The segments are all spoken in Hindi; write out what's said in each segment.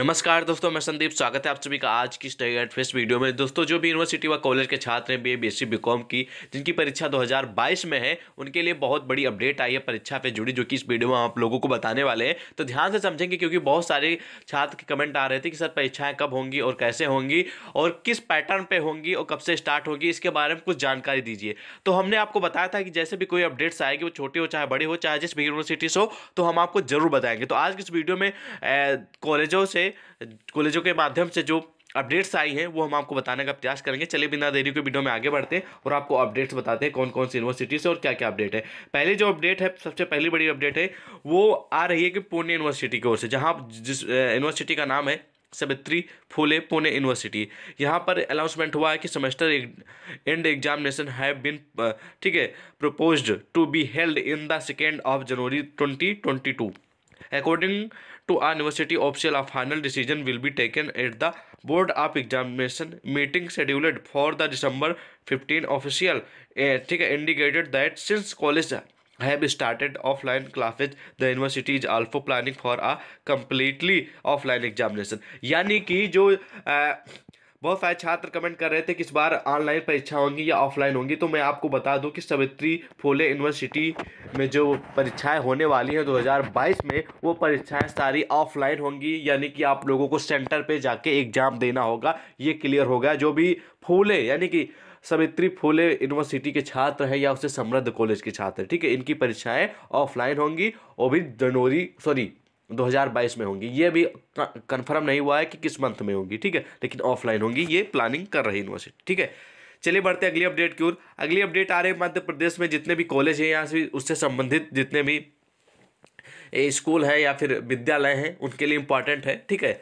नमस्कार दोस्तों मैं संदीप स्वागत है आप सभी का आज की स्टडी एट फेस्ट वीडियो में दोस्तों जो भी यूनिवर्सिटी व कॉलेज के छात्र हैं बी ए बी एस की जिनकी परीक्षा 2022 में है उनके लिए बहुत बड़ी अपडेट आई है परीक्षा पे जुड़ी जो कि इस वीडियो में आप लोगों को बताने वाले हैं तो ध्यान से समझेंगे क्योंकि बहुत सारे छात्र के कमेंट आ रहे थे कि सर परीक्षाएँ कब होंगी और कैसे होंगी और किस पैटर्न पर होंगी और कब से स्टार्ट होगी इसके बारे में कुछ जानकारी दीजिए तो हमने आपको बताया था कि जैसे भी कोई अपडेट्स आएगी वो छोटी हो चाहे बड़ी हो चाहे जिस भी यूनिवर्सिटी से हो तो हम आपको जरूर बताएंगे तो आज की इस वीडियो में कॉलेजों से कॉलेजों के माध्यम से जो अपडेट्स आई हैं वो हम आपको बताने का प्रयास करेंगे चलिए बिना देरी के वीडियो में आगे बढ़ते हैं और आपको अपडेट्स बताते हैं कौन कौन सी यूनिवर्सिटी से और क्या क्या अपडेट है पहले जो अपडेट है सबसे पहली बड़ी अपडेट है वो आ रही है कि पुणे यूनिवर्सिटी की ओर से जहाँ जिस यूनिवर्सिटी का नाम है सवित्री फूले पुणे यूनिवर्सिटी यहाँ पर अनाउंसमेंट हुआ है कि semester end examination have been ठीक है proposed to be held in the second of January twenty twenty two according to our university official a final decision will be taken at the board of examination meeting scheduled for the December fifteen official ठीक है indicated that since college have started offline classes the university is also planning for a completely offline examination यानी कि जो बहुत सारे छात्र कमेंट कर रहे थे कि इस बार ऑनलाइन परीक्षा होंगी या ऑफलाइन होंगी तो मैं आपको बता दूं कि सवित्री फूले यूनिवर्सिटी में जो परीक्षाएं होने वाली हैं 2022 में वो परीक्षाएं सारी ऑफलाइन होंगी यानी कि आप लोगों को सेंटर पे जाके एग्ज़ाम देना होगा ये क्लियर हो गया जो भी फूले यानी कि सवित्री फूले यूनिवर्सिटी के छात्र हैं या उससे समृद्ध कॉलेज के छात्र ठीक है इनकी परीक्षाएँ ऑफलाइन होंगी और भी जनवरी सॉरी 2022 में होंगी ये अभी कंफर्म नहीं हुआ है कि किस मंथ में होंगी ठीक है लेकिन ऑफलाइन होंगी ये प्लानिंग कर रही यूनिवर्सिटी ठीक है चलिए बढ़ते अगली अपडेट की ओर अगली अपडेट आ रही है मध्य प्रदेश में जितने भी कॉलेज हैं यहाँ से उससे संबंधित जितने भी स्कूल हैं या फिर विद्यालय हैं उनके लिए इम्पॉर्टेंट है ठीक है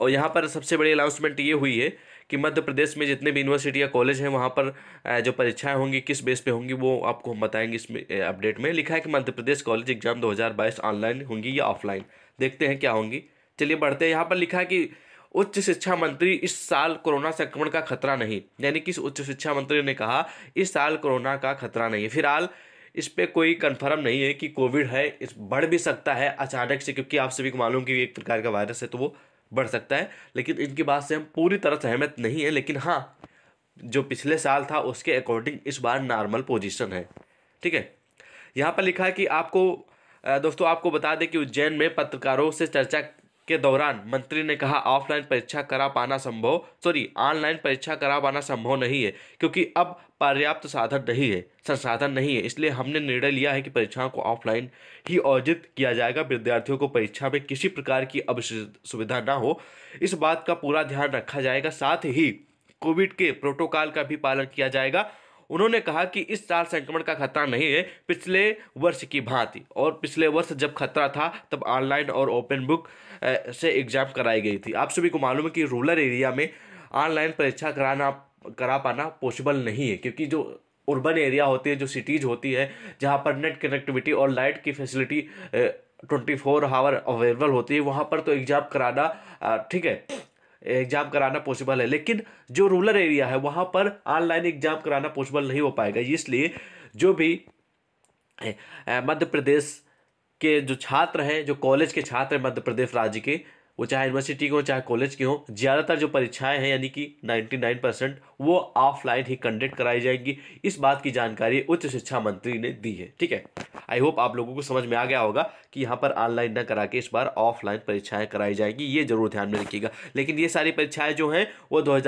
और यहाँ पर सबसे बड़ी अनाउंसमेंट ये हुई है कि मध्य प्रदेश में जितने भी यूनिवर्सिटी या कॉलेज हैं वहाँ पर जो परीक्षाएं होंगी किस बेस पे होंगी वो आपको हम बताएंगे इस अपडेट में लिखा है कि Madhya Pradesh college exam 2022 online होंगी या ऑफलाइन देखते हैं क्या होंगी चलिए बढ़ते हैं यहाँ पर लिखा है कि उच्च शिक्षा मंत्री इस साल कोरोना संक्रमण का खतरा नहीं यानी कि उच्च शिक्षा मंत्री ने कहा इस साल कोरोना का खतरा नहीं फिलहाल इस पर कोई कंफर्म नहीं है कि कोविड है इस बढ़ भी सकता है अचानक से क्योंकि आप सभी को मालूम कि एक प्रकार का वायरस है तो वो बढ़ सकता है लेकिन इनकी बात से हम पूरी तरह सहमत नहीं है लेकिन हाँ जो पिछले साल था उसके अकॉर्डिंग इस बार नॉर्मल पोजीशन है ठीक है यहाँ पर लिखा है कि आपको दोस्तों आपको बता दें कि उज्जैन में पत्रकारों से चर्चा के दौरान मंत्री ने कहा ऑफलाइन परीक्षा करा पाना संभव सॉरी ऑनलाइन परीक्षा करा पाना संभव नहीं है क्योंकि अब पर्याप्त साधन नहीं है संसाधन नहीं है इसलिए हमने निर्णय लिया है कि परीक्षाओं को ऑफलाइन ही आयोजित किया जाएगा विद्यार्थियों को परीक्षा में किसी प्रकार की अब सुविधा ना हो इस बात का पूरा ध्यान रखा जाएगा साथ ही कोविड के प्रोटोकॉल का भी पालन किया जाएगा उन्होंने कहा कि इस साल संक्रमण का खतरा नहीं है पिछले वर्ष की भांति और पिछले वर्ष जब खतरा था तब ऑनलाइन और ओपन बुक से एग्जाम कराई गई थी आप सभी को मालूम है कि रूरल एरिया में ऑनलाइन परीक्षा कराना करा पाना पॉसिबल नहीं है क्योंकि जो उर्बन एरिया होती है जो सिटीज़ होती है जहाँ पर नेट कनेक्टिविटी और लाइट की facility twenty four hour available होती है वहाँ पर तो एग्ज़ाम कराना ठीक है एग्ज़ाम कराना पॉसिबल है लेकिन जो रूरल एरिया है वहाँ पर ऑनलाइन एग्ज़ाम कराना पॉसिबल नहीं हो पाएगा इसलिए जो भी मध्य प्रदेश के जो छात्र हैं जो कॉलेज के छात्र हैं मध्य प्रदेश राज्य के वो चाहे यूनिवर्सिटी के हो चाहे कॉलेज के हो ज़्यादातर जो परीक्षाएं हैं यानी कि 99 परसेंट वो ऑफलाइन ही कंडक्ट कराई जाएंगी इस बात की जानकारी उच्च शिक्षा मंत्री ने दी है ठीक है आई होप आप लोगों को समझ में आ गया होगा कि यहाँ पर ऑनलाइन ना करा के इस बार ऑफलाइन परीक्षाएं कराई जाएंगी ये जरूर ध्यान में रखिएगा लेकिन ये सारी परीक्षाएं जो हैं वो दो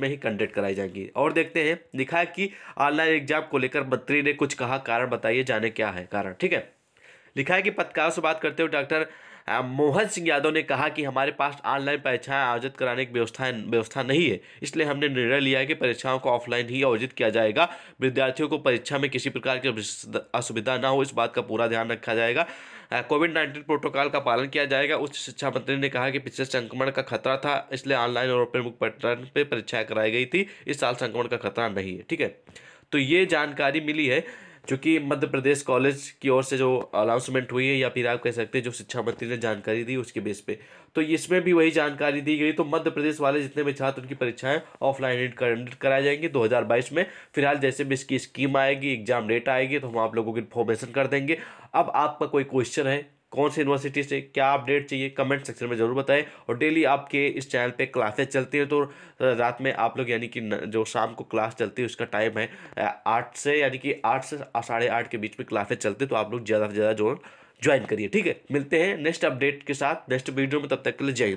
में ही कंडक्ट कराई जाएंगी और देखते हैं लिखा है कि ऑनलाइन एग्जाम को लेकर मंत्री ने कुछ कहा कारण बताइए जाने क्या है कारण ठीक है लिखा है कि पत्रकारों से बात करते हुए डॉक्टर मोहन सिंह यादव ने कहा कि हमारे पास ऑनलाइन परीक्षाएं आयोजित कराने की व्यवस्था व्यवस्था नहीं है इसलिए हमने निर्णय लिया है कि परीक्षाओं को ऑफलाइन ही आयोजित किया जाएगा विद्यार्थियों को परीक्षा में किसी प्रकार की असुविधा ना हो इस बात का पूरा ध्यान रखा जाएगा कोविड नाइन्टीन प्रोटोकॉल का पालन किया जाएगा उच्च शिक्षा मंत्री ने कहा कि पिछले संक्रमण का खतरा था इसलिए ऑनलाइन और ओपन बुक पैटर्न पर परीक्षाएं कराई गई थी इस साल संक्रमण का खतरा नहीं है ठीक है तो ये जानकारी मिली है चूँकि मध्य प्रदेश कॉलेज की ओर से जो अनाउंसमेंट हुई है या फिर आप कह सकते हैं जो शिक्षा मंत्री ने जानकारी दी उसके बेस पे तो इसमें भी वही जानकारी दी गई तो मध्य प्रदेश वाले जितने भी छात्र उनकी परीक्षाएं ऑफलाइन कंडक्ट कराई जाएंगी 2022 में फिलहाल जैसे भी इसकी स्कीम आएगी एग्जाम डेट आएगी तो हम आप लोगों की इन्फॉर्मेशन कर देंगे अब आपका कोई क्वेश्चन है कौन सी यूनिवर्सिटी से क्या अपडेट चाहिए कमेंट सेक्शन में ज़रूर बताएं और डेली आपके इस चैनल पे क्लासेस चलती हैं तो रात में आप लोग यानी कि जो शाम को क्लास चलती है उसका टाइम है आठ से यानी कि आठ से साढ़े आठ के बीच में क्लासेस चलती हैं तो आप लोग ज़्यादा से ज़्यादा जो ज्वाइन करिए ठीक है मिलते हैं नेक्स्ट अपडेट के साथ नेक्स्ट वीडियो में तब तक के लिए जय